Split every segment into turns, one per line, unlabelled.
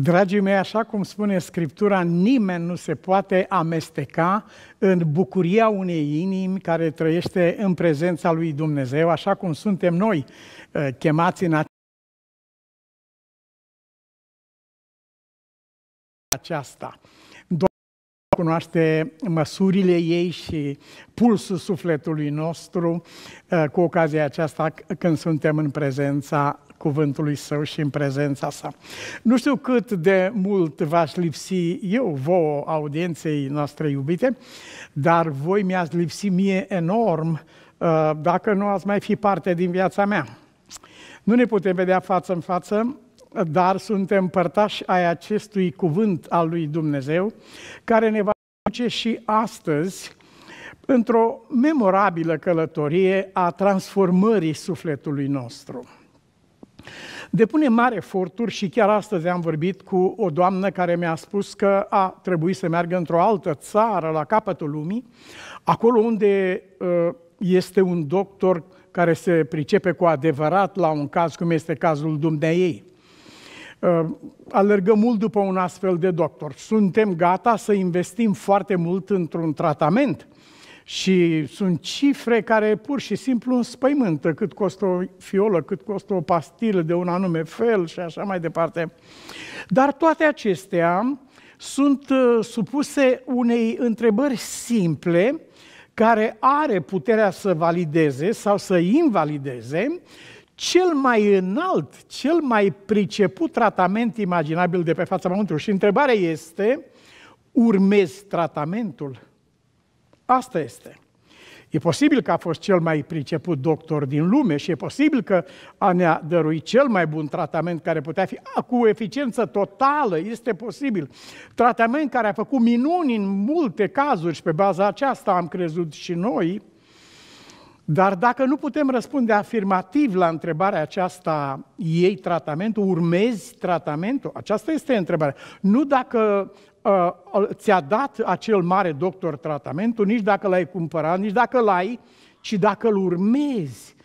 Dragii mei, așa cum spune Scriptura, nimeni nu se poate amesteca în bucuria unei inimi care trăiește în prezența lui Dumnezeu, așa cum suntem noi uh, chemați în aceasta. Doamne cunoaște măsurile ei și pulsul sufletului nostru uh, cu ocazia aceasta când suntem în prezența cuvântului său și în prezența sa. Nu știu cât de mult v-aș lipsi eu, vouă, audienței noastre iubite, dar voi mi-ați lipsi mie enorm uh, dacă nu ați mai fi parte din viața mea. Nu ne putem vedea față în față, dar suntem părtași ai acestui cuvânt al lui Dumnezeu, care ne va duce și astăzi într-o memorabilă călătorie a transformării sufletului nostru. Depune mari eforturi și chiar astăzi am vorbit cu o doamnă care mi-a spus că a trebuit să meargă într-o altă țară, la capătul lumii, acolo unde uh, este un doctor care se pricepe cu adevărat la un caz cum este cazul dumneai. Uh, alergăm mult după un astfel de doctor. Suntem gata să investim foarte mult într-un tratament, și sunt cifre care pur și simplu înspăimântă cât costă o fiolă, cât costă o pastilă de un anume fel și așa mai departe. Dar toate acestea sunt uh, supuse unei întrebări simple care are puterea să valideze sau să invalideze cel mai înalt, cel mai priceput tratament imaginabil de pe fața Pământului. Și întrebarea este, urmezi tratamentul? Asta este. E posibil că a fost cel mai priceput doctor din lume și e posibil că a ne-a dăruit cel mai bun tratament care putea fi a, cu eficiență totală, este posibil. Tratament care a făcut minuni în multe cazuri și pe baza aceasta am crezut și noi, dar dacă nu putem răspunde afirmativ la întrebarea aceasta, ei tratamentul, urmezi tratamentul? Aceasta este întrebarea. Nu dacă Uh, ți-a dat acel mare doctor tratamentul, nici dacă l-ai cumpărat, nici dacă l-ai, ci dacă l urmezi.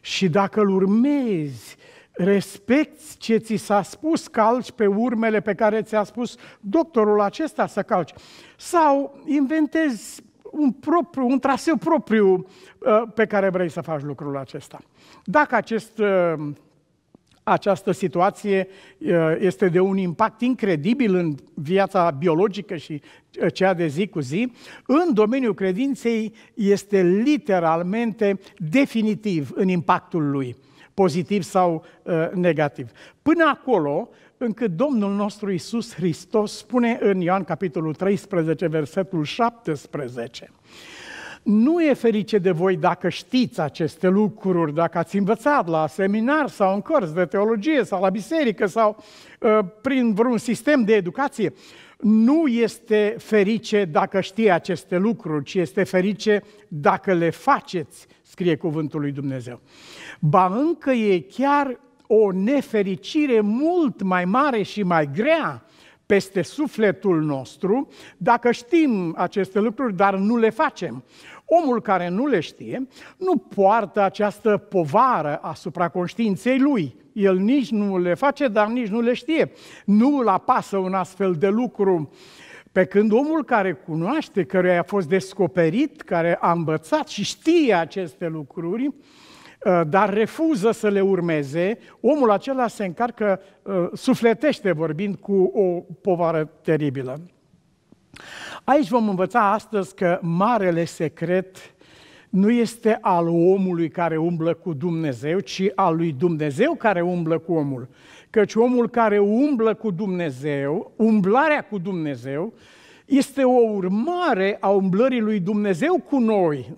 Și dacă l urmezi, respecti ce ți s-a spus, calci pe urmele pe care ți-a spus doctorul acesta să calci. Sau inventezi un, propriu, un traseu propriu uh, pe care vrei să faci lucrul acesta. Dacă acest uh, această situație uh, este de un impact incredibil în viața biologică și uh, cea de zi cu zi. În domeniul credinței este literalmente definitiv în impactul lui, pozitiv sau uh, negativ. Până acolo, încât Domnul nostru Isus Hristos spune în Ioan capitolul 13, versetul 17, nu e ferice de voi dacă știți aceste lucruri, dacă ați învățat la seminar sau în curs de teologie sau la biserică sau uh, prin vreun sistem de educație. Nu este ferice dacă știe aceste lucruri, ci este ferice dacă le faceți, scrie cuvântul lui Dumnezeu. Ba încă e chiar o nefericire mult mai mare și mai grea peste sufletul nostru dacă știm aceste lucruri, dar nu le facem. Omul care nu le știe nu poartă această povară asupra conștiinței lui. El nici nu le face, dar nici nu le știe. Nu îl apasă un astfel de lucru. Pe când omul care cunoaște, care a fost descoperit, care a învățat și știe aceste lucruri, ă, dar refuză să le urmeze, omul acela se încarcă, ă, sufletește vorbind, cu o povară teribilă. Aici vom învăța astăzi că marele secret nu este al omului care umblă cu Dumnezeu, ci al lui Dumnezeu care umblă cu omul. Căci omul care umblă cu Dumnezeu, umblarea cu Dumnezeu, este o urmare a umblării lui Dumnezeu cu noi.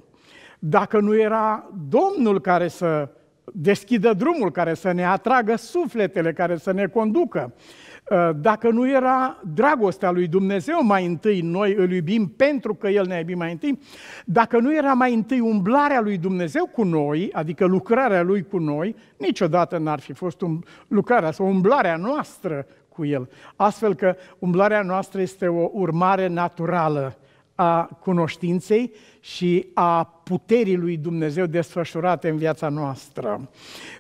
Dacă nu era Domnul care să deschidă drumul, care să ne atragă sufletele, care să ne conducă. Uh, dacă nu era dragostea lui Dumnezeu mai întâi, noi îl iubim pentru că El ne-a iubit mai întâi, dacă nu era mai întâi umblarea lui Dumnezeu cu noi, adică lucrarea Lui cu noi, niciodată n-ar fi fost um- lucrarea sau umblarea noastră cu El. Astfel că umblarea noastră este o urmare naturală a cunoștinței și a puterii lui Dumnezeu desfășurate în viața noastră.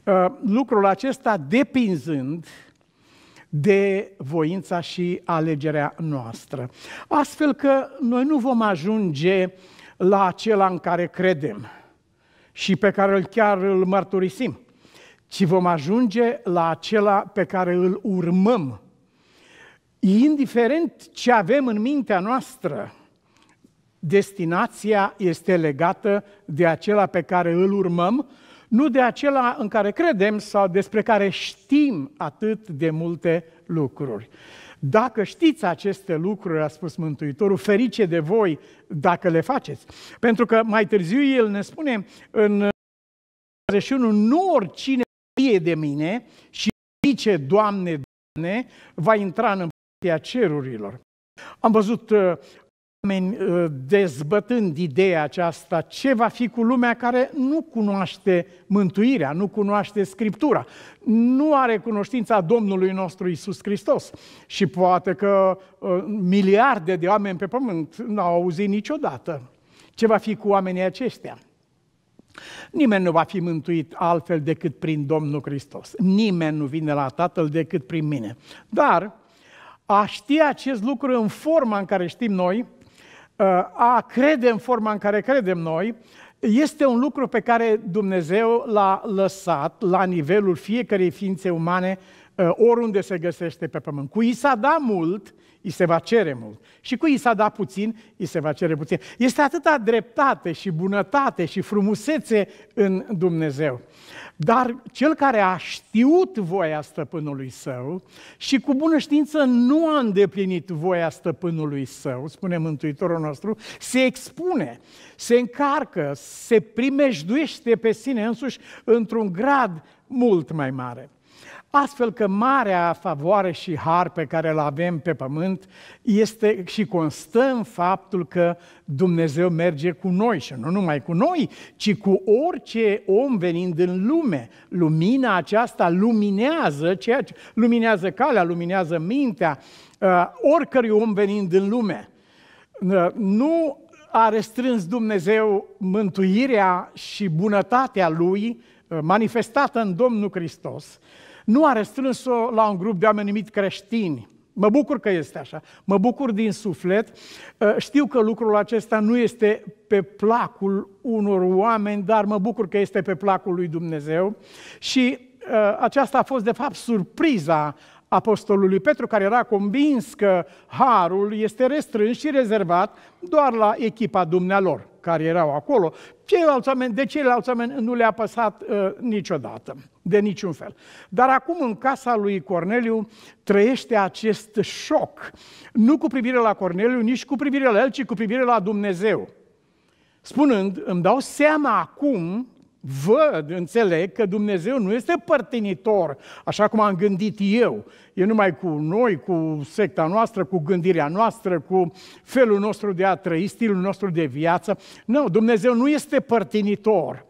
Uh, lucrul acesta depinzând de voința și alegerea noastră. Astfel că noi nu vom ajunge la acela în care credem și pe care îl chiar îl mărturisim, ci vom ajunge la acela pe care îl urmăm. Indiferent ce avem în mintea noastră, destinația este legată de acela pe care îl urmăm nu de acela în care credem sau despre care știm atât de multe lucruri. Dacă știți aceste lucruri, a spus Mântuitorul, ferice de voi dacă le faceți. Pentru că mai târziu el ne spune în 31, nu oricine fie de mine și zice, Doamne, Doamne, va intra în împărăția cerurilor. Am văzut uh, oameni uh, dezbătând ideea aceasta, ce va fi cu lumea care nu cunoaște mântuirea, nu cunoaște Scriptura, nu are cunoștința Domnului nostru Isus Hristos. Și poate că uh, miliarde de oameni pe pământ n-au auzit niciodată ce va fi cu oamenii aceștia. Nimeni nu va fi mântuit altfel decât prin Domnul Hristos. Nimeni nu vine la Tatăl decât prin mine. Dar a ști acest lucru în forma în care știm noi, a crede în forma în care credem noi, este un lucru pe care Dumnezeu l-a lăsat la nivelul fiecărei ființe umane Ă, oriunde se găsește pe pământ. Cui s-a dat mult, îi se va cere mult. Și cui s-a dat puțin, îi se va cere puțin. Este atâta dreptate și bunătate și frumusețe în Dumnezeu. Dar cel care a știut voia stăpânului său și cu bună știință nu a îndeplinit voia stăpânului său, spune Mântuitorul nostru, se expune, se încarcă, se primejduiește pe sine însuși într-un grad mult mai mare. Astfel că marea favoare și har pe care îl avem pe pământ este și constă în faptul că Dumnezeu merge cu noi și nu numai cu noi, ci cu orice om venind în lume. Lumina aceasta luminează ceea ce luminează calea, luminează mintea uh, oricărui om venind în lume. Uh, nu a restrâns Dumnezeu mântuirea și bunătatea lui uh, manifestată în Domnul Hristos, nu a restrâns-o la un grup de oameni numit creștini. Mă bucur că este așa, mă bucur din suflet. Uh, știu că lucrul acesta nu este pe placul unor oameni, dar mă bucur că este pe placul lui Dumnezeu. Și uh, aceasta a fost, de fapt, surpriza apostolului Petru, care era convins că harul este restrâns și rezervat doar la echipa dumnealor care erau acolo, ceilalți oameni, de ceilalți oameni nu le-a păsat uh, niciodată, de niciun fel. Dar acum în casa lui Corneliu trăiește acest șoc, nu cu privire la Corneliu, nici cu privire la el, ci cu privire la Dumnezeu. Spunând, îmi dau seama acum văd, înțeleg că Dumnezeu nu este părtinitor, așa cum am gândit eu. E numai cu noi, cu secta noastră, cu gândirea noastră, cu felul nostru de a trăi, stilul nostru de viață. Nu, Dumnezeu nu este părtinitor,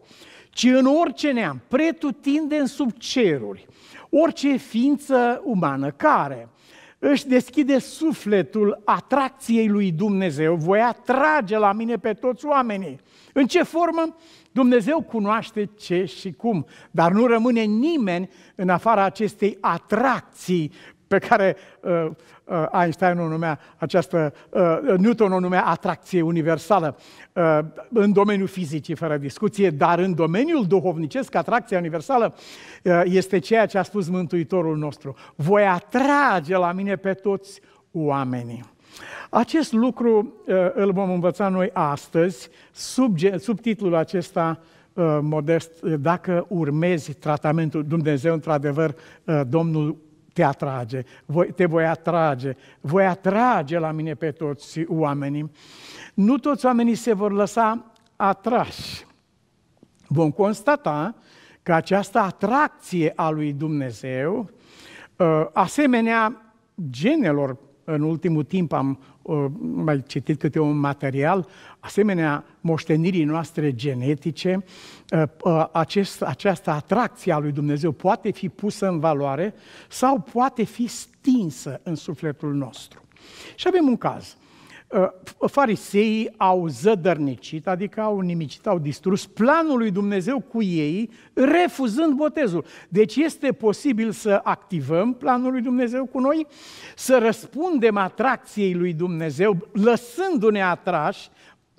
ci în orice neam, pretutindeni sub ceruri, orice ființă umană care își deschide sufletul atracției lui Dumnezeu, voi atrage la mine pe toți oamenii. În ce formă? Dumnezeu cunoaște ce și cum, dar nu rămâne nimeni în afara acestei atracții pe care uh, uh, Einstein o numea această, uh, uh, Newton o numea atracție universală uh, în domeniul fizicii, fără discuție, dar în domeniul duhovnicesc, atracția universală uh, este ceea ce a spus Mântuitorul nostru. Voi atrage la mine pe toți oamenii. Acest lucru uh, îl vom învăța noi astăzi, sub, sub titlul acesta uh, modest, dacă urmezi tratamentul Dumnezeu, într-adevăr, uh, Domnul te atrage, te voi atrage, voi atrage la mine pe toți oamenii. Nu toți oamenii se vor lăsa atrași. Vom constata că această atracție a lui Dumnezeu, asemenea genelor în ultimul timp am uh, mai citit câte un material, asemenea moștenirii noastre genetice, uh, uh, acest, această atracție a lui Dumnezeu poate fi pusă în valoare sau poate fi stinsă în sufletul nostru. Și avem un caz. Ă, fariseii au zădărnicit, adică au nimicit, au distrus planul lui Dumnezeu cu ei, refuzând botezul. Deci este posibil să activăm planul lui Dumnezeu cu noi, să răspundem atracției lui Dumnezeu, lăsându-ne atrași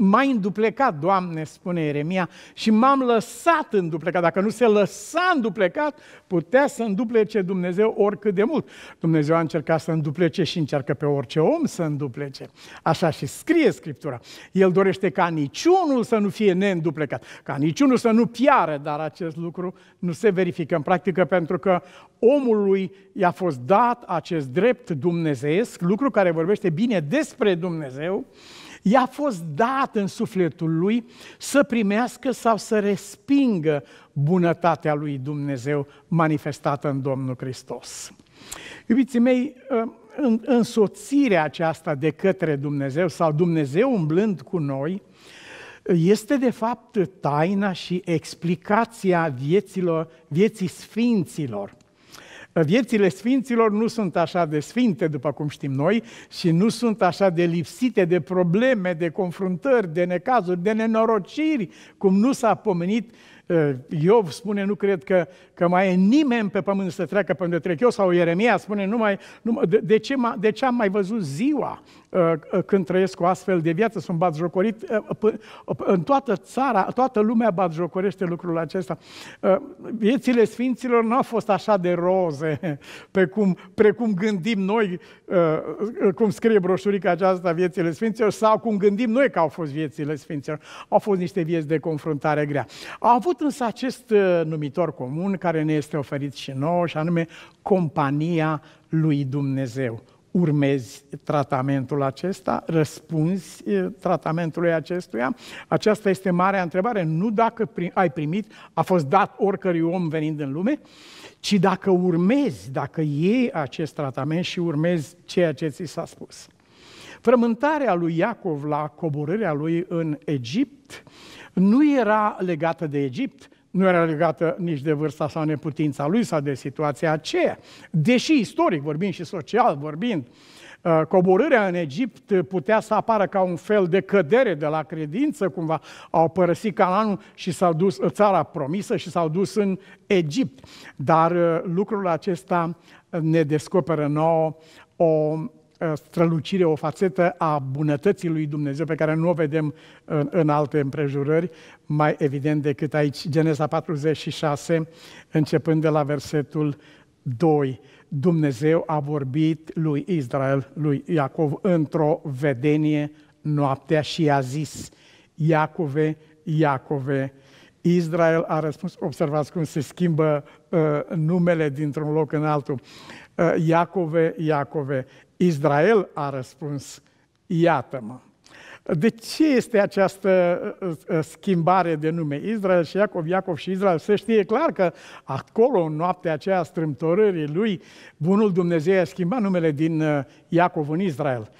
m-ai înduplecat, Doamne, spune Ieremia, și m-am lăsat înduplecat. Dacă nu se lăsa înduplecat, putea să înduplece Dumnezeu oricât de mult. Dumnezeu a încercat să înduplece și încearcă pe orice om să înduplece. Așa și scrie Scriptura. El dorește ca niciunul să nu fie neînduplecat, ca niciunul să nu piară, dar acest lucru nu se verifică în practică pentru că omului i-a fost dat acest drept dumnezeiesc, lucru care vorbește bine despre Dumnezeu, i-a fost dat în sufletul lui să primească sau să respingă bunătatea lui Dumnezeu manifestată în Domnul Hristos. Iubiții mei, ă, însoțirea aceasta de către Dumnezeu sau Dumnezeu umblând cu noi este de fapt taina și explicația vieților, vieții sfinților. Viețile sfinților nu sunt așa de sfinte, după cum știm noi, și nu sunt așa de lipsite de probleme, de confruntări, de necazuri, de nenorociri, cum nu s-a pomenit Ă, Iov spune, nu cred că, că mai e nimeni pe pământ să treacă pe unde trec eu, sau Ieremia spune, nu mai, nu, de, de, ce ma, de ce am mai văzut ziua ă, ă, când trăiesc o astfel de viață, sunt batjocorit, în toată țara, toată lumea batjocorește lucrul acesta. Viețile Sfinților nu au fost așa de roze pe cum, precum gândim noi Uh, uh, cum scrie broșurica aceasta, viețile Sfinților, sau cum gândim noi că au fost viețile Sfinților. Au fost niște vieți de confruntare grea. A avut însă acest uh, numitor comun care ne este oferit și nouă, și anume compania lui Dumnezeu urmezi tratamentul acesta, răspunzi tratamentului acestuia? Aceasta este marea întrebare. Nu dacă ai primit, a fost dat oricărui om venind în lume, ci dacă urmezi, dacă iei acest tratament și urmezi ceea ce ți s-a spus. Frământarea lui Iacov la coborârea lui în Egipt nu era legată de Egipt, nu era legată nici de vârsta sau neputința lui sau de situația aceea. Deși istoric vorbind și social vorbind, uh, coborârea în Egipt putea să apară ca un fel de cădere de la credință, cumva au părăsit Canaanul și s-au dus în uh, țara promisă și s-au dus în Egipt. Dar uh, lucrul acesta ne descoperă nouă o Uh, strălucire, o fațetă a bunătății lui Dumnezeu pe care nu o vedem în, în alte împrejurări, mai evident decât aici, Geneza 46, începând de la versetul 2. Dumnezeu a vorbit lui Israel, lui Iacov, într-o vedenie noaptea și i-a zis, Iacove, Iacove, Israel a răspuns, observați cum se schimbă uh, numele dintr-un loc în altul. Uh, Iacove, Iacove, Israel a răspuns, iată-mă. De ce este această uh, uh, schimbare de nume? Israel și Iacov, Iacov și Israel. Se știe clar că acolo, în noaptea aceea strâmtorării lui, bunul Dumnezeu a schimbat numele din uh, Iacov în Israel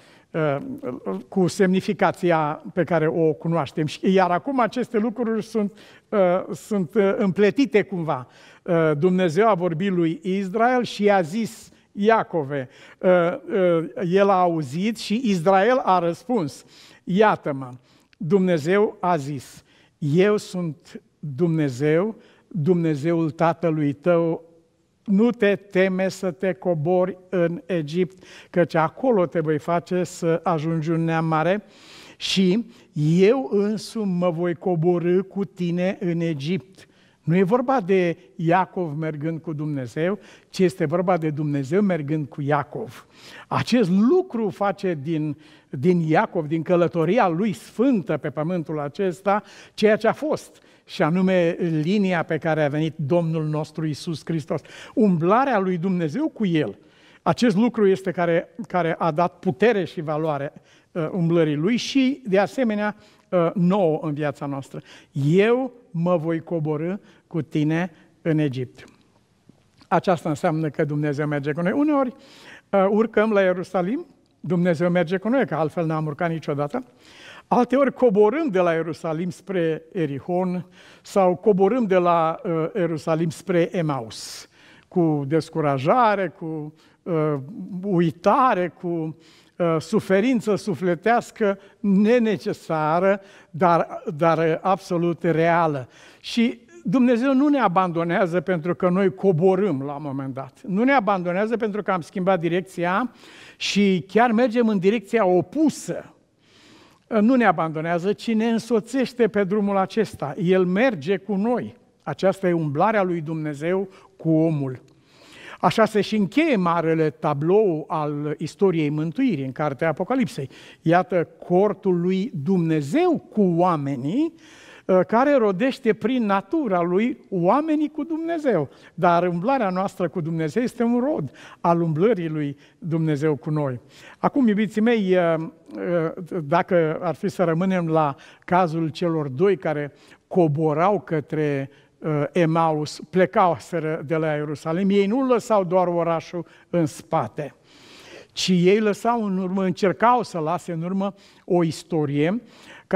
cu semnificația pe care o cunoaștem. Iar acum aceste lucruri sunt, uh, sunt uh, împletite cumva. Uh, Dumnezeu a vorbit lui Israel și i-a zis Iacove, el a auzit și Israel a răspuns, iată-mă, Dumnezeu a zis, eu sunt Dumnezeu, Dumnezeul tatălui tău nu te teme să te cobori în Egipt, căci acolo te voi face să ajungi un neam mare și eu însumi mă voi coborâ cu tine în Egipt. Nu e vorba de Iacov mergând cu Dumnezeu, ci este vorba de Dumnezeu mergând cu Iacov. Acest lucru face din, din Iacov, din călătoria lui sfântă pe pământul acesta, ceea ce a fost – și anume linia pe care a venit Domnul nostru Isus Hristos, umblarea lui Dumnezeu cu El. Acest lucru este care, care a dat putere și valoare uh, umblării lui și, de asemenea, uh, nouă în viața noastră. Eu mă voi coborâ cu tine în Egipt. Aceasta înseamnă că Dumnezeu merge cu noi. Uneori uh, urcăm la Ierusalim, Dumnezeu merge cu noi, că altfel n-am urcat niciodată. Uh, Alteori coborâm de la Ierusalim spre Erihon sau coborâm de la uh, Ierusalim spre Emaus, cu descurajare, cu uh, uitare, cu uh, suferință sufletească nenecesară, dar, dar uh, absolut reală. Și Dumnezeu nu ne abandonează pentru că noi coborâm la un moment dat. Nu ne abandonează pentru că am schimbat direcția și chiar mergem în direcția opusă Ă, nu ne abandonează, ci ne însoțește pe drumul acesta. El merge cu noi. Aceasta e umblarea lui Dumnezeu cu omul. Așa se și încheie marele tablou al istoriei mântuirii în cartea Apocalipsei. Iată cortul lui Dumnezeu cu oamenii Ă, care rodește prin natura lui oamenii cu Dumnezeu. Dar umblarea noastră cu Dumnezeu este un rod al umblării lui Dumnezeu cu noi. Acum, iubiții mei, ă, ă, dacă ar fi să rămânem la cazul celor doi care coborau către Emaus, plecau de la Ierusalim, ei nu lăsau doar orașul în spate ci ei lăsau în urmă, încercau să lase în urmă o istorie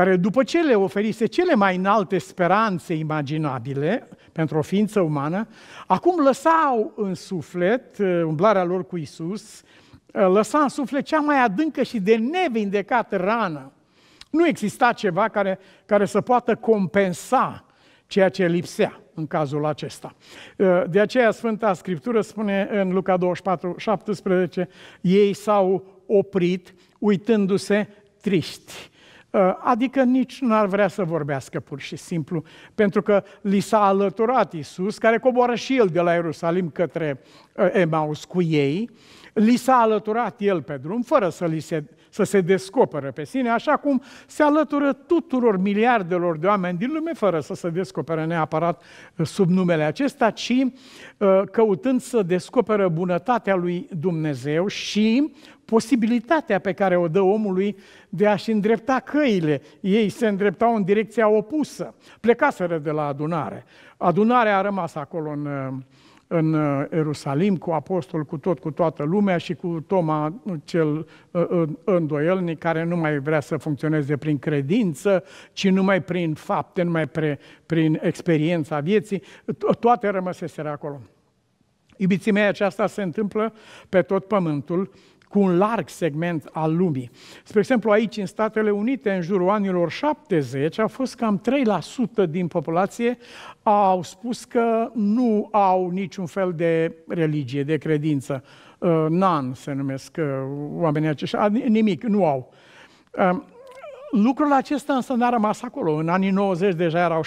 care după ce le oferise cele mai înalte speranțe imaginabile pentru o ființă umană, acum lăsau în suflet uh, umblarea lor cu Isus, uh, lăsa în suflet cea mai adâncă și de nevindecată rană. Nu exista ceva care, care să poată compensa ceea ce lipsea în cazul acesta. Uh, de aceea Sfânta Scriptură spune în Luca 24, 17, ei s-au oprit uitându-se triști Uh, adică nici nu ar vrea să vorbească pur și simplu, pentru că li s-a alăturat Isus, care coboară și el de la Ierusalim către uh, Emaus cu ei, li s-a alăturat el pe drum, fără să, li se, să se descoperă pe sine, așa cum se alătură tuturor miliardelor de oameni din lume, fără să se descoperă neapărat uh, sub numele acesta, ci căutând să descoperă bunătatea lui Dumnezeu și posibilitatea pe care o dă omului de a-și îndrepta căile. Ei se îndreptau în direcția opusă, plecaseră de la adunare. Adunarea a rămas acolo în, în uh, Ierusalim cu apostol, cu tot, cu toată lumea și cu Toma cel uh, uh, îndoielnic care nu mai vrea să funcționeze prin credință, ci numai prin fapte, numai pre, prin experiența vieții, toate rămăseseră acolo. Iubiții mei, aceasta se întâmplă pe tot pământul cu un larg segment al lumii. Spre exemplu, aici, în Statele Unite, în jurul anilor 70, a fost cam 3% din populație au spus că nu au niciun fel de religie, de credință. Uh, nan se numesc uh, oamenii aceștia, nimic, nu au. Um, lucrul acesta însă n-a rămas acolo. În anii 90 deja erau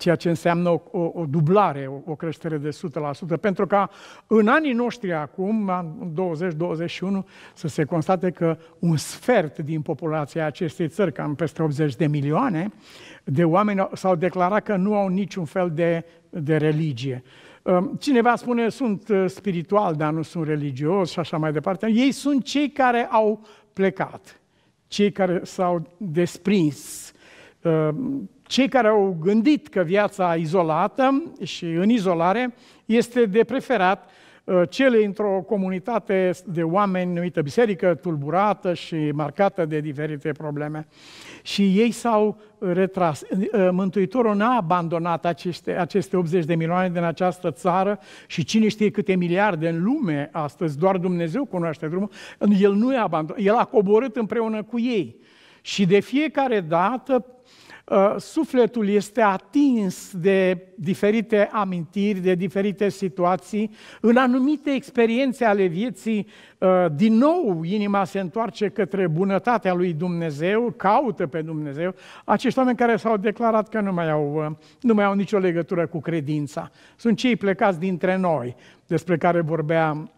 ceea ce înseamnă o, o, o dublare, o, o creștere de 100%, pentru ca în anii noștri acum, în 20-21, să se constate că un sfert din populația acestei țări, cam peste 80 de milioane de oameni, s-au declarat că nu au niciun fel de, de religie. Cineva spune, sunt uh, spiritual, dar nu sunt religios și așa mai departe. Ei sunt cei care au plecat, cei care s-au desprins cei care au gândit că viața izolată și în izolare este de preferat uh, cele într-o comunitate de oameni numită biserică, tulburată și marcată de diferite probleme. Și ei s-au retras. Uh, Mântuitorul n-a abandonat aceste, aceste 80 de milioane din această țară și cine știe câte miliarde în lume astăzi, doar Dumnezeu cunoaște drumul, el nu i-a abandonat, el a coborât împreună cu ei. Și de fiecare dată Uh, sufletul este atins de diferite amintiri, de diferite situații, în anumite experiențe ale vieții, uh, din nou inima se întoarce către bunătatea lui Dumnezeu, caută pe Dumnezeu, acești oameni care s-au declarat că nu mai au, uh, nu mai au nicio legătură cu credința. Sunt cei plecați dintre noi, despre care vorbea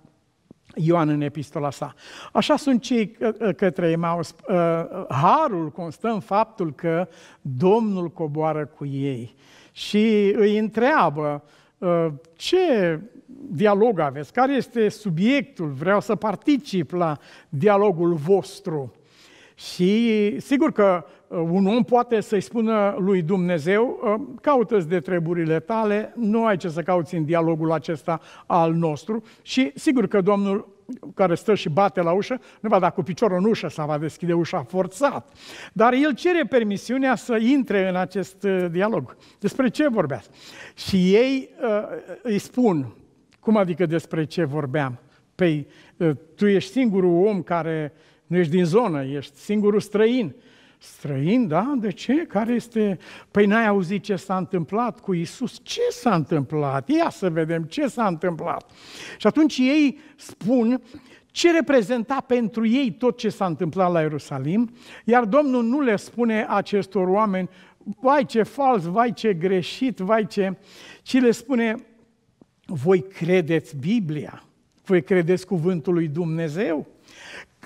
Ioan în epistola sa. Așa sunt cei către Emaus. Ă, harul constă în faptul că Domnul coboară cu ei și îi întreabă ă, ce dialog aveți, care este subiectul, vreau să particip la dialogul vostru. Și sigur că Uh, un om poate să-i spună lui Dumnezeu, uh, caută-ți de treburile tale, nu ai ce să cauți în dialogul acesta al nostru și sigur că Domnul care stă și bate la ușă, nu va da cu piciorul în ușă sau va deschide ușa forțat. Dar el cere permisiunea să intre în acest uh, dialog. Despre ce vorbea? Și ei îi spun, cum adică despre ce vorbeam? Păi, tu ești singurul om care nu ești din zonă, ești singurul străin. Străin, da? De ce? Care este? Păi n-ai auzit ce s-a întâmplat cu Isus? Ce s-a întâmplat? Ia să vedem ce s-a întâmplat. Și atunci ei spun ce reprezenta pentru ei tot ce s-a întâmplat la Ierusalim, iar Domnul nu le spune acestor oameni, vai ce fals, vai ce greșit, vai ce... ci le spune, voi credeți Biblia, voi credeți cuvântul lui Dumnezeu?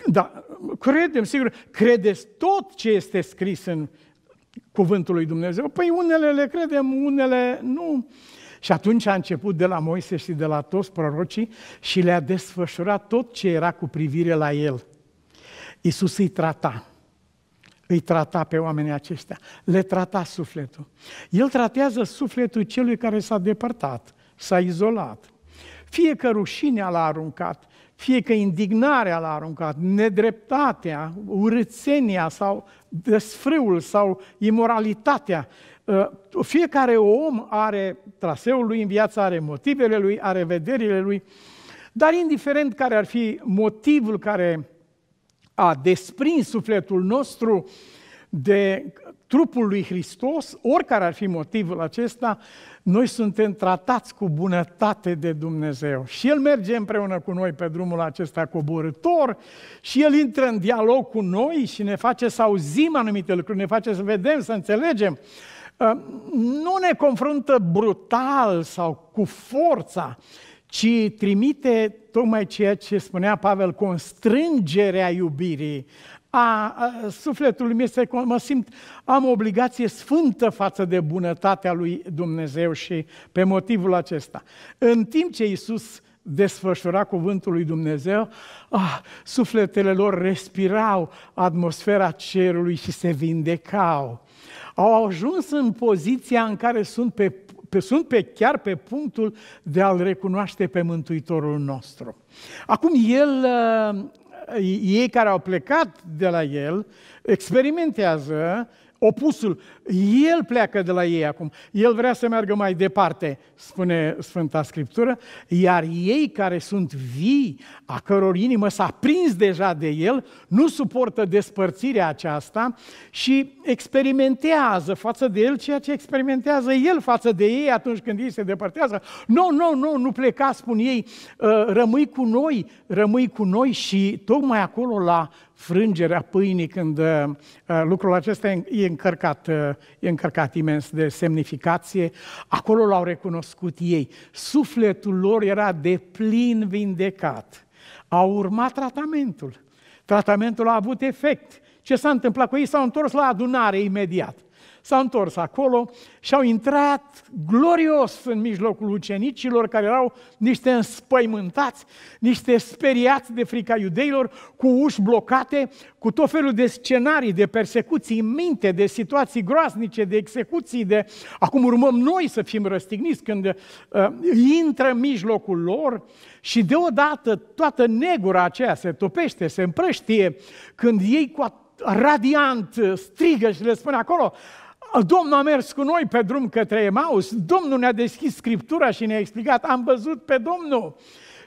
Da, credem, sigur, credeți tot ce este scris în cuvântul lui Dumnezeu? Păi unele le credem, unele nu. Și atunci a început de la Moise și de la toți prorocii și le-a desfășurat tot ce era cu privire la el. Iisus îi trata îi trata pe oamenii aceștia, le trata sufletul. El tratează sufletul celui care s-a depărtat, s-a izolat. Fie că rușinea l-a aruncat, fie că indignarea l-a aruncat, nedreptatea, urățenia sau desfrâul sau imoralitatea. Uh, fiecare om are traseul lui în viață, are motivele lui, are vederile lui, dar indiferent care ar fi motivul care a desprins sufletul nostru de trupul lui Hristos, oricare ar fi motivul acesta, noi suntem tratați cu bunătate de Dumnezeu. Și El merge împreună cu noi pe drumul acesta coborător și El intră în dialog cu noi și ne face să auzim anumite lucruri, ne face să vedem, să înțelegem. Uh, nu ne confruntă brutal sau cu forța, ci trimite tocmai ceea ce spunea Pavel, constrângerea iubirii, a, a sufletului mi se, mă simt, am o obligație sfântă față de bunătatea lui Dumnezeu și pe motivul acesta. În timp ce Iisus desfășura cuvântul lui Dumnezeu, ah, sufletele lor respirau atmosfera cerului și se vindecau. Au ajuns în poziția în care sunt pe pe, sunt pe, chiar pe punctul de a-L recunoaște pe Mântuitorul nostru. Acum, el ă, ei care au plecat de la el experimentează opusul. El pleacă de la ei acum. El vrea să meargă mai departe, spune Sfânta Scriptură, iar ei care sunt vii, a căror inimă s-a prins deja de el, nu suportă despărțirea aceasta și experimentează față de el ceea ce experimentează el față de ei atunci când ei se depărtează. Nu, no, nu, no, nu, no, nu pleca, spun ei, ă, rămâi cu noi, rămâi cu noi și tocmai acolo la frângerea pâinii, când uh, uh, lucrul acesta e încărcat, uh, e încărcat imens de semnificație, acolo l-au recunoscut ei. Sufletul lor era de plin vindecat. Au urmat tratamentul. Tratamentul a avut efect. Ce s-a întâmplat cu ei? S-au întors la adunare imediat s-a întors acolo și au intrat glorios în mijlocul ucenicilor care erau niște înspăimântați, niște speriați de frica iudeilor, cu uși blocate, cu tot felul de scenarii, de persecuții în minte, de situații groaznice, de execuții, de acum urmăm noi să fim răstigniți când uh, intră în mijlocul lor și deodată toată negura aceea se topește, se împrăștie, când ei cu radiant strigă și le spune acolo, Domnul a mers cu noi pe drum către Emaus, Domnul ne-a deschis Scriptura și ne-a explicat, am văzut pe Domnul.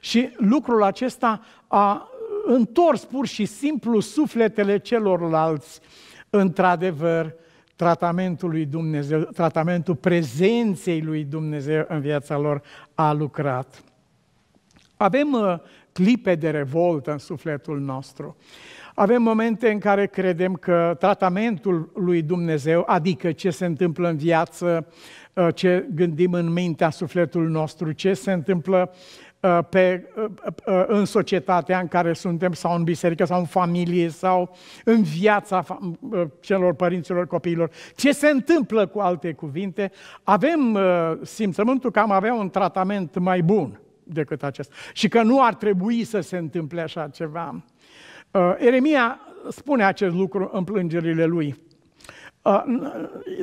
Și lucrul acesta a întors pur și simplu sufletele celorlalți, într-adevăr, tratamentul lui Dumnezeu, tratamentul prezenței lui Dumnezeu în viața lor a lucrat. Avem uh, clipe de revoltă în sufletul nostru. Avem momente în care credem că tratamentul lui Dumnezeu, adică ce se întâmplă în viață, uh, ce gândim în mintea, sufletul nostru, ce se întâmplă uh, pe, uh, în societatea în care suntem, sau în biserică, sau în familie, sau în viața celor părinților copiilor. Ce se întâmplă cu alte cuvinte? Avem simțământul că am avea un tratament mai bun decât acesta și că nu ar trebui să se întâmple așa ceva. Uh, Eremia spune acest lucru în plângerile lui. Uh,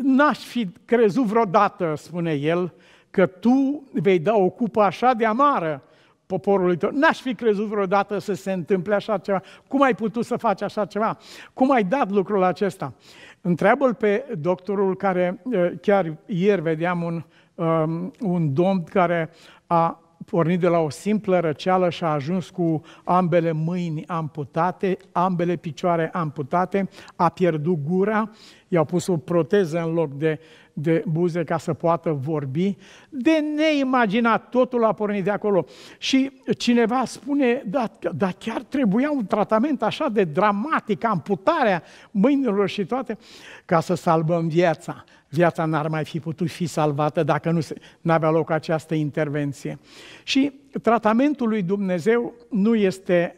n-aș fi crezut vreodată, spune el, că tu vei da o cupă așa de amară poporului tău. N-aș fi crezut vreodată să se întâmple așa ceva. Cum ai putut să faci așa ceva? Cum ai dat lucrul acesta? Întreabă-l pe doctorul care, uh, chiar ieri vedeam un, um, un domn care a pornit de la o simplă răceală și a ajuns cu ambele mâini amputate, ambele picioare amputate, a pierdut gura, i-au pus o proteză în loc de, de buze ca să poată vorbi. De neimaginat, totul a pornit de acolo. Și cineva spune, da, da chiar trebuia un tratament așa de dramatic, amputarea mâinilor și toate, ca să salvăm viața viața n-ar mai fi putut fi salvată dacă nu avea loc această intervenție. Și tratamentul lui Dumnezeu nu este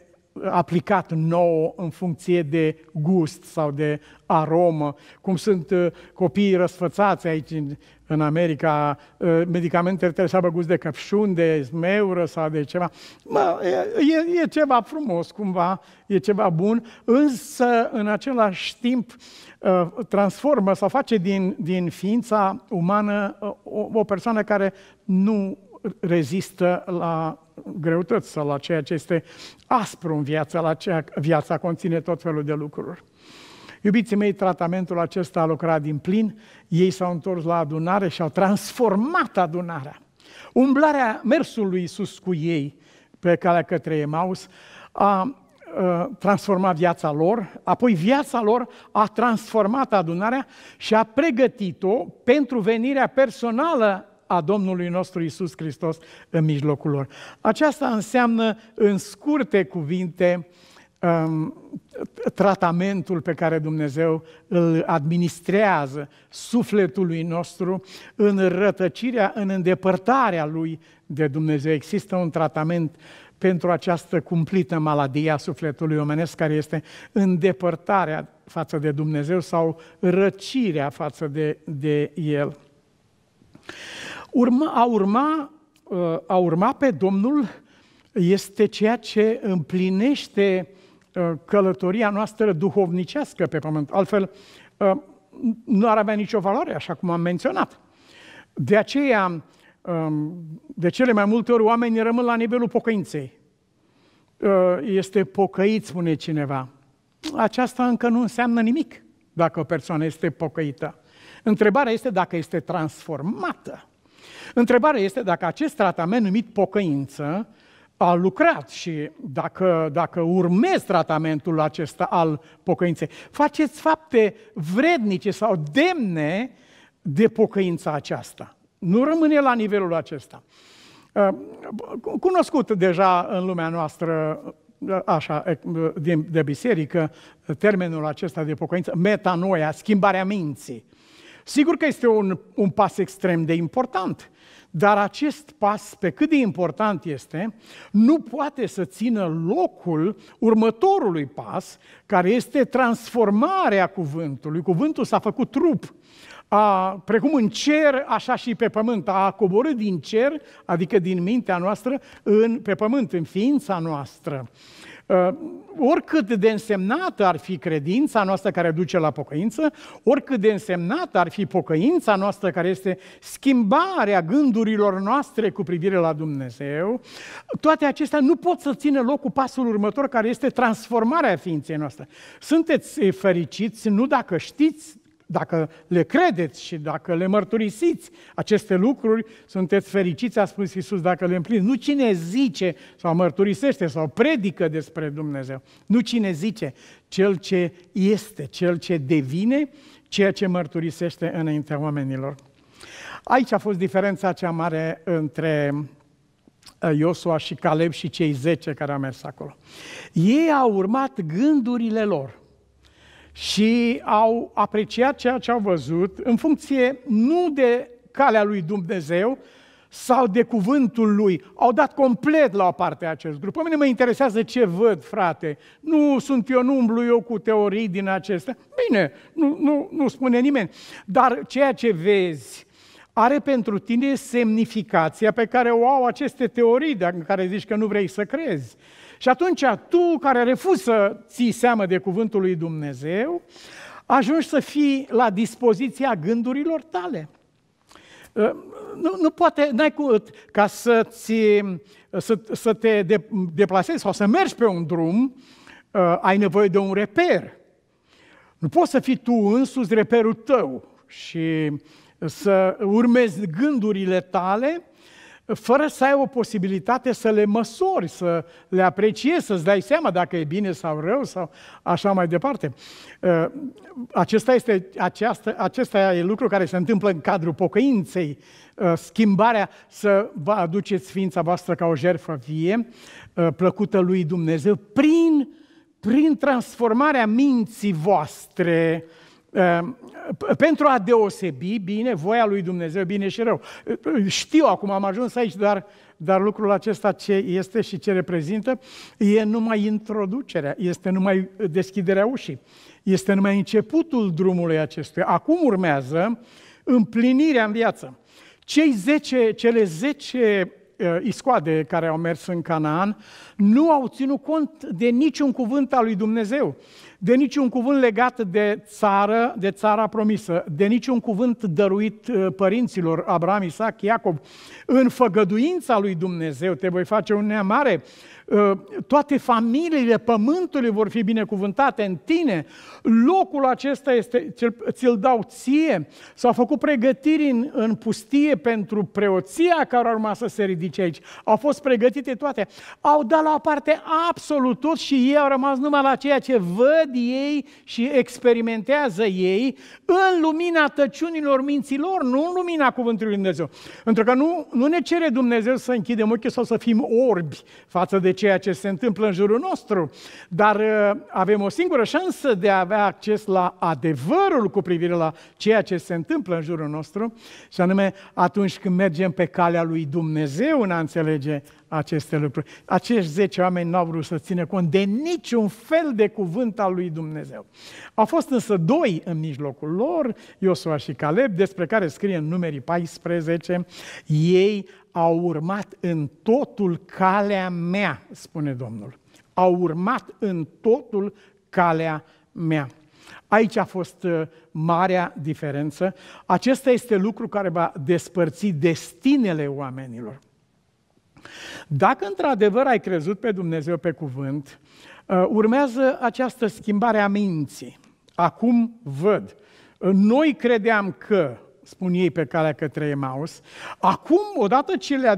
aplicat nou în funcție de gust sau de aromă, cum sunt uh, copiii răsfățați aici în, în America, uh, medicamentele trebuie să aibă gust de căpșun, de smeură sau de ceva. Mă, e, e ceva frumos cumva, e ceva bun, însă în același timp uh, transformă sau face din, din ființa umană o, o persoană care nu rezistă la greutăți sau la ceea ce este aspru în viață la ceea viața conține tot felul de lucruri. Iubiții mei, tratamentul acesta a lucrat din plin, ei s-au întors la adunare și au transformat adunarea. Umblarea mersului sus cu ei pe calea către Emaus a transformat viața lor, apoi viața lor a transformat adunarea și a pregătit-o pentru venirea personală a Domnului nostru Isus Hristos în mijlocul lor. Aceasta înseamnă, în scurte cuvinte, um, tratamentul pe care Dumnezeu îl administrează sufletului nostru în rătăcirea, în îndepărtarea lui de Dumnezeu. Există un tratament pentru această cumplită maladie a sufletului omenesc, care este îndepărtarea față de Dumnezeu sau răcirea față de, de El. Urma, a, urma, uh, a urma pe Domnul este ceea ce împlinește uh, călătoria noastră duhovnicească pe pământ. Altfel, uh, nu ar avea nicio valoare, așa cum am menționat. De aceea, um, de cele mai multe ori, oamenii rămân la nivelul pocăinței. Este pocăit, spune cineva. Aceasta încă nu înseamnă nimic dacă o persoană este pocăită. Întrebarea este dacă este transformată. Întrebarea este dacă acest tratament numit pocăință a lucrat și dacă, dacă urmezi tratamentul acesta al pocăinței, faceți fapte vrednice sau demne de pocăința aceasta. Nu rămâne la nivelul acesta. Uh, cunoscut deja în lumea noastră, uh, așa, uh, de, de biserică, termenul acesta de pocăință, metanoia, schimbarea minții. Sigur că este un, un pas extrem de important dar acest pas, pe cât de important este, nu poate să țină locul următorului pas, care este transformarea cuvântului. Cuvântul s-a făcut trup. A, precum în cer, așa și pe pământ. A coborât din cer, adică din mintea noastră, în, pe pământ, în ființa noastră. Uh, oricât de însemnată ar fi credința noastră care duce la pocăință, oricât de însemnată ar fi pocăința noastră care este schimbarea gândurilor noastre cu privire la Dumnezeu, toate acestea nu pot să țină loc cu pasul următor care este transformarea ființei noastre. Sunteți fericiți nu dacă știți dacă le credeți și dacă le mărturisiți aceste lucruri, sunteți fericiți, a spus Iisus, dacă le împliniți. Nu cine zice sau mărturisește sau predică despre Dumnezeu, nu cine zice, cel ce este, cel ce devine ceea ce mărturisește înaintea oamenilor. Aici a fost diferența cea mare între uh, Iosua și Caleb și cei zece care au mers acolo. Ei au urmat gândurile lor și au apreciat ceea ce au văzut în funcție nu de calea lui Dumnezeu sau de cuvântul lui. Au dat complet la o parte acest grup. Pe mine mă interesează ce văd, frate. Nu sunt eu, nu umblu eu cu teorii din acestea. Bine, nu, nu, nu spune nimeni. Dar ceea ce vezi are pentru tine semnificația pe care o au aceste teorii, dacă care zici că nu vrei să crezi. Și atunci tu, care refuzi să ții seamă de cuvântul lui Dumnezeu, ajungi să fii la dispoziția gândurilor tale. Ă, nu, nu poate, n-ai cu, ca să, ți, să, să te deplasezi sau să mergi pe un drum, ă, ai nevoie de un reper. Nu poți să fii tu însuți reperul tău și să urmezi gândurile tale, fără să ai o posibilitate să le măsori, să le apreciezi, să-ți dai seama dacă e bine sau rău sau așa mai departe. Ă, acesta este, aceasta, acesta e lucru care se întâmplă în cadrul pocăinței, ă, schimbarea să vă aduceți ființa voastră ca o jertfă vie, ă, plăcută lui Dumnezeu, prin, prin transformarea minții voastre, Ehm, pentru a deosebi bine voia lui Dumnezeu, bine și rău. Ehm, știu acum, am ajuns aici, dar, dar lucrul acesta ce este și ce reprezintă e numai introducerea, este numai deschiderea ușii, este numai începutul drumului acestuia. Acum urmează împlinirea în viață. Cei 10, cele 10 ehm, iscoade care au mers în Canaan nu au ținut cont de niciun cuvânt al lui Dumnezeu de niciun cuvânt legat de țară, de țara promisă, de niciun cuvânt dăruit uh, părinților Abraham, Isaac, Iacob. În făgăduința lui Dumnezeu te voi face un neamare, mare, Ă, toate familiile pământului vor fi binecuvântate în tine, locul acesta este, ți-l, dau ție, s-au făcut pregătiri în, în pustie pentru preoția care ar urma să se ridice aici, au fost pregătite toate, au dat la o parte absolut tot și ei au rămas numai la ceea ce văd ei și experimentează ei în lumina tăciunilor minților, nu în lumina cuvântului Lui Dumnezeu. Pentru că nu, nu ne cere Dumnezeu să închidem ochii sau să fim orbi față de ceea ce se întâmplă în jurul nostru, dar uh, avem o singură șansă de a avea acces la adevărul cu privire la ceea ce se întâmplă în jurul nostru, și anume atunci când mergem pe calea lui Dumnezeu în a înțelege aceste lucruri. Acești zece oameni n-au vrut să țină cont de niciun fel de cuvânt al lui Dumnezeu. Au fost însă doi în mijlocul lor, Iosua și Caleb, despre care scrie în numerii 14, ei au urmat în totul calea mea, spune Domnul. Au urmat în totul calea mea. Aici a fost uh, marea diferență. Acesta este lucru care va despărți destinele oamenilor. Dacă într-adevăr ai crezut pe Dumnezeu pe cuvânt, uh, urmează această schimbare a minții. Acum văd. Noi credeam că, spun ei pe calea către Emaus, acum, odată ce le-a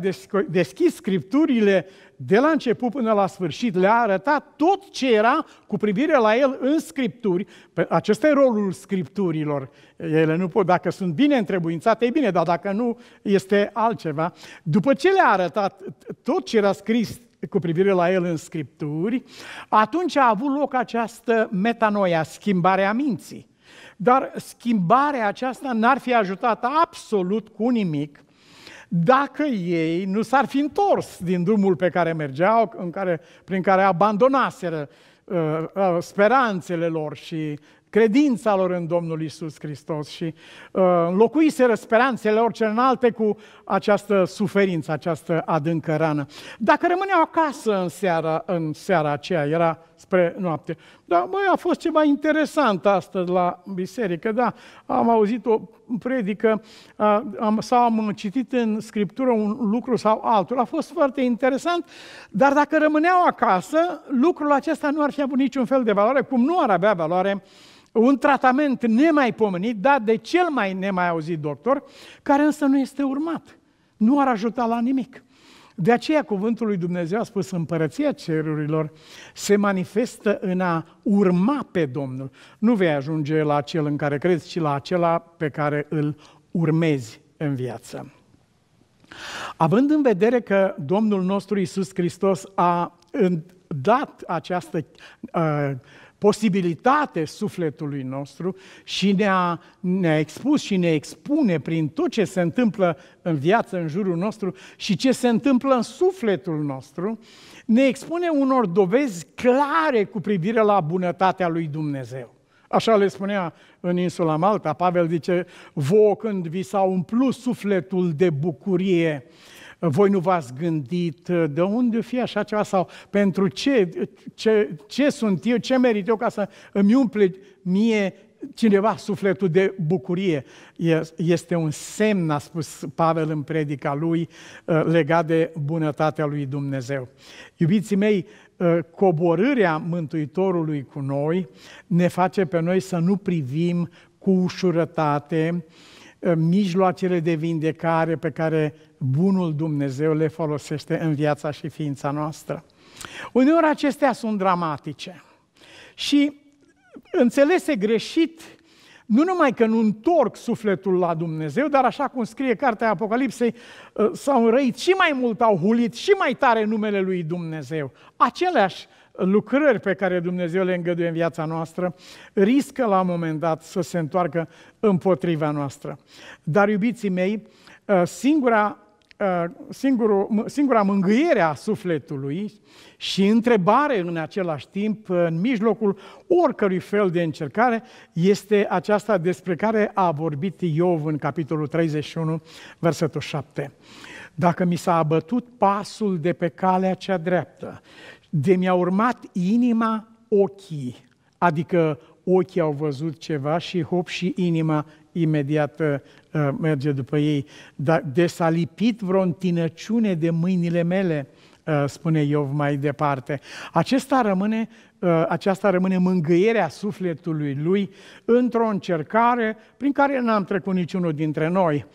deschis scripturile de la început până la sfârșit, le-a arătat tot ce era cu privire la el în Scripturi. Acesta e rolul Scripturilor. Ele nu pot, dacă sunt bine întrebuințate, e bine, dar dacă nu, este altceva. După ce le-a arătat tot ce era scris cu privire la el în Scripturi, atunci a avut loc această metanoia, schimbarea minții. Dar schimbarea aceasta n-ar fi ajutat absolut cu nimic – dacă ei nu s-ar fi întors din drumul pe care mergeau, în care, prin care abandonaseră uh, uh, speranțele lor și credința lor în Domnul Isus Hristos și uh, înlocuiseră speranțele lor cel înalte cu această suferință, această adâncă rană. Dacă rămâneau acasă în seara, în seara aceea, era spre noapte. Dar, mai a fost ceva interesant astăzi la biserică, da, am auzit o predică am, sau am citit în Scriptură un lucru sau altul. A fost foarte interesant, dar dacă rămâneau acasă, lucrul acesta nu ar fi avut niciun fel de valoare, cum nu ar avea valoare un tratament nemaipomenit, dat de cel mai nemai auzit doctor, care însă nu este urmat. Nu ar ajuta la nimic. De aceea cuvântul lui Dumnezeu a spus împărăția cerurilor se manifestă în a urma pe Domnul. Nu vei ajunge la cel în care crezi, ci la acela pe care îl urmezi în viață. Având în vedere că Domnul nostru Isus Hristos a dat această uh, posibilitate sufletului nostru și ne-a, ne expus și ne expune prin tot ce se întâmplă în viață, în jurul nostru și ce se întâmplă în sufletul nostru, ne expune unor dovezi clare cu privire la bunătatea lui Dumnezeu. Așa le spunea în insula Malta, Pavel zice, vouă când vi s-a umplut sufletul de bucurie voi nu v-ați gândit uh, de unde fi așa ceva sau pentru ce, ce, ce sunt eu, ce merit eu ca să îmi umple mie cineva sufletul de bucurie. Este un semn, a spus Pavel în predica lui, uh, legat de bunătatea lui Dumnezeu. Iubiții mei, uh, coborârea Mântuitorului cu noi ne face pe noi să nu privim cu ușurătate mijloacele de vindecare pe care bunul Dumnezeu le folosește în viața și ființa noastră. Uneori acestea sunt dramatice și înțelese greșit, nu numai că nu întorc sufletul la Dumnezeu, dar așa cum scrie cartea Apocalipsei, uh, s-au înrăit și mai mult, au hulit și mai tare numele lui Dumnezeu. Aceleași lucrări pe care Dumnezeu le îngăduie în viața noastră, riscă la un moment dat să se întoarcă împotriva noastră. Dar, iubiții mei, uh, singura Uh, singurul, singura mângâiere a sufletului și întrebare în același timp, uh, în mijlocul oricărui fel de încercare, este aceasta despre care a vorbit Iov în capitolul 31, versetul 7. Dacă mi s-a abătut pasul de pe calea cea dreaptă, de mi-a urmat inima ochii, adică ochii au văzut ceva și hop și inima imediat uh, uh, merge după ei. de s-a lipit vreo întinăciune de mâinile mele, uh, spune Iov mai departe. Acesta rămâne, aceasta rămâne mângâierea sufletului lui într-o încercare prin care n-am trecut niciunul dintre noi.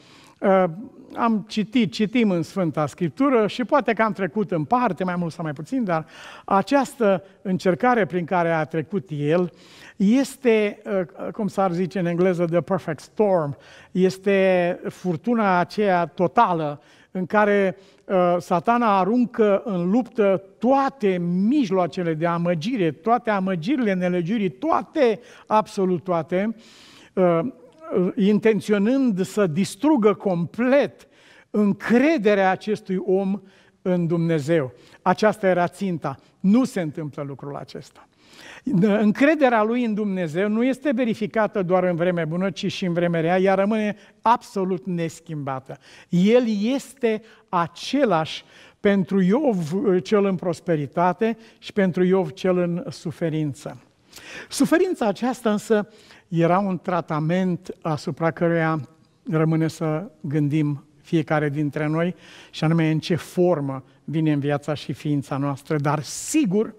Am citit, citim în Sfânta Scriptură și poate că am trecut în parte, mai mult sau mai puțin, dar această încercare prin care a trecut el este, uh, cum s-ar zice în engleză, the perfect storm, este furtuna aceea totală în care uh, satana aruncă în luptă toate mijloacele de amăgire, toate amăgirile nelegiurii, toate, absolut toate, uh, intenționând să distrugă complet încrederea acestui om în Dumnezeu. Aceasta era ținta. Nu se întâmplă lucrul acesta. Încrederea lui în Dumnezeu nu este verificată doar în vreme bună, ci și în vreme rea, ea rămâne absolut neschimbată. El este același pentru Iov eh, cel în prosperitate și pentru Iov cel în suferință. Suferința aceasta însă era un tratament asupra căruia rămâne să gândim fiecare dintre noi, și anume în ce formă vine în viața și ființa noastră, dar sigur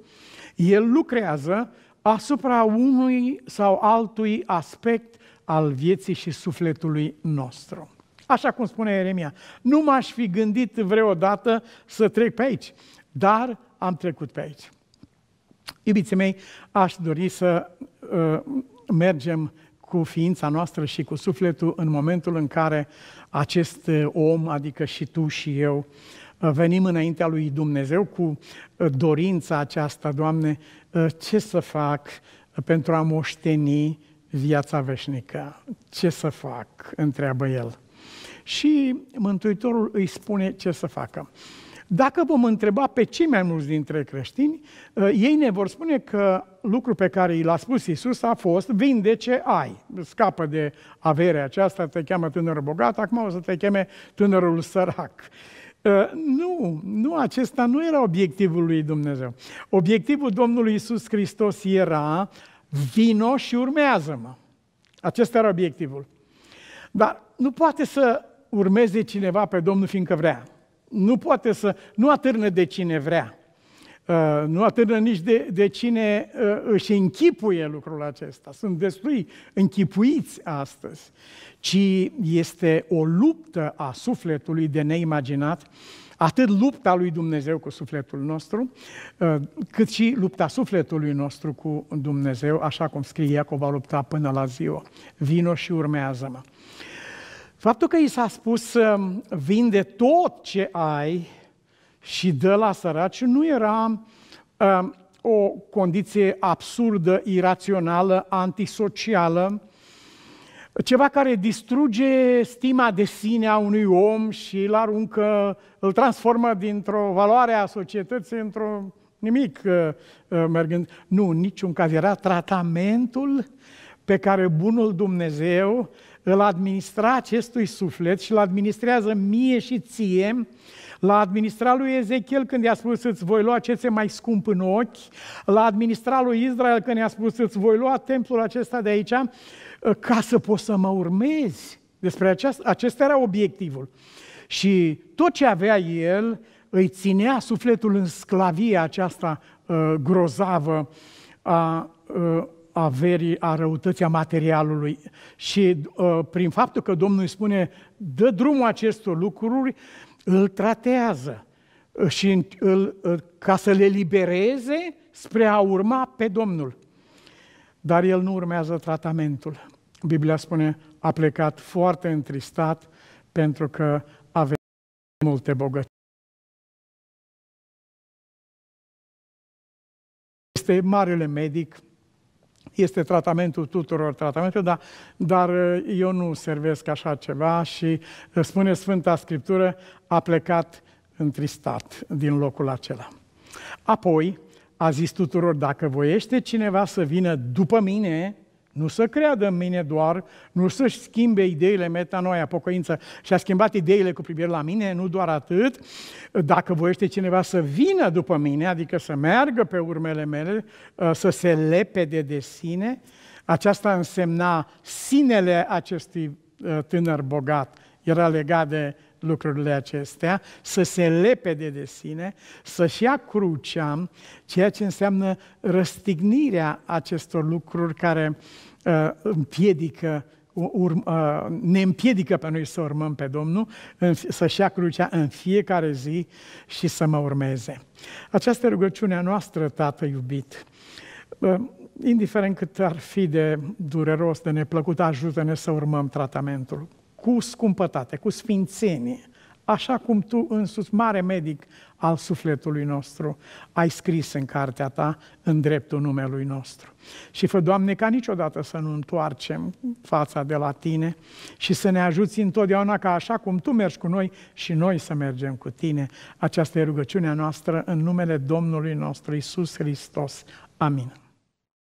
el lucrează asupra unui sau altui aspect al vieții și sufletului nostru. Așa cum spune Ieremia, nu m-aș fi gândit vreodată să trec pe aici, dar am trecut pe aici. Iubiții mei, aș dori să uh, mergem cu ființa noastră și cu sufletul în momentul în care acest uh, om, adică și tu și eu, venim înaintea lui Dumnezeu cu ă, dorința aceasta, Doamne, ă, ce să fac ă, pentru a moșteni viața veșnică? Ce să fac? întreabă el. Și Mântuitorul îi spune ce să facă. Dacă vom întreba pe cei mai mulți dintre creștini, ei ne vor spune că lucrul pe care l-a spus Isus a fost vinde ce ai, scapă de averea aceasta, te cheamă tânărul bogat, acum o să te cheme tânărul sărac. Ă, nu, nu, acesta nu era obiectivul lui Dumnezeu. Obiectivul Domnului Isus Hristos era vino și urmează-mă. Acesta era obiectivul. Dar nu poate să urmeze cineva pe Domnul fiindcă vrea. Nu poate să, nu atârnă de cine vrea. Uh, nu atârnă nici de, de cine uh, își închipuie lucrul acesta. Sunt destui închipuiți astăzi, ci este o luptă a sufletului de neimaginat, atât lupta lui Dumnezeu cu sufletul nostru, uh, cât și lupta sufletului nostru cu Dumnezeu, așa cum scrie Iacob, va lupta până la ziua. Vino și urmează-mă. Faptul că i s-a spus, um, vinde tot ce ai și dă la săraci nu era uh, o condiție absurdă, irațională, antisocială, ceva care distruge stima de sine a unui om și îl aruncă, îl transformă dintr-o valoare a societății într un nimic uh, uh, mergând. Nu, în niciun caz. Era tratamentul pe care bunul Dumnezeu îl administra acestui suflet și îl administrează mie și ție, l-a administrat lui Ezechiel când i-a spus îți voi lua ce ți mai scump în ochi, l-a administrat lui Israel când i-a spus îți voi lua templul acesta de aici ă, ca să poți să mă urmezi. Despre aceasta, acesta era obiectivul. Și tot ce avea el îi ținea sufletul în sclavie aceasta uh, grozavă a uh, a verii, a răutății, a materialului. Și uh, prin faptul că Domnul îi spune, dă drumul acestor lucruri, îl tratează uh, și îl, uh, ca să le libereze spre a urma pe Domnul. Dar el nu urmează tratamentul. Biblia spune, a plecat foarte întristat pentru că avea multe bogății. Este marele medic, este tratamentul tuturor tratamentelor, dar, dar eh, eu nu servesc așa ceva și eh, spune Sfânta Scriptură, a plecat întristat din locul acela. Apoi a zis tuturor, dacă voiește cineva să vină după mine, nu să creadă în mine doar, nu să-și schimbe ideile metanoia, pocăință. Și a schimbat ideile cu privire la mine, nu doar atât. Dacă voiește cineva să vină după mine, adică să meargă pe urmele mele, uh, să se lepede de sine, aceasta însemna sinele acestui uh, tânăr bogat. Era legat de lucrurile acestea, să se lepede de sine, să-și ia crucea, ceea ce înseamnă răstignirea acestor lucruri care uh, împiedică urm, uh, ne împiedică pe noi să urmăm pe Domnul, să-și ia crucea în fiecare zi și să mă urmeze. Această rugăciune a noastră, Tată iubit, uh, indiferent cât ar fi de dureros, de neplăcut, ajută-ne să urmăm tratamentul cu scumpătate, cu sfințenie, așa cum tu însuți, mare medic al sufletului nostru, ai scris în cartea ta, în dreptul numelui nostru. Și fă, Doamne, ca niciodată să nu întoarcem fața de la Tine și să ne ajuți întotdeauna ca așa cum Tu mergi cu noi și noi să mergem cu Tine. Aceasta e rugăciunea noastră în numele Domnului nostru Isus Hristos. Amin.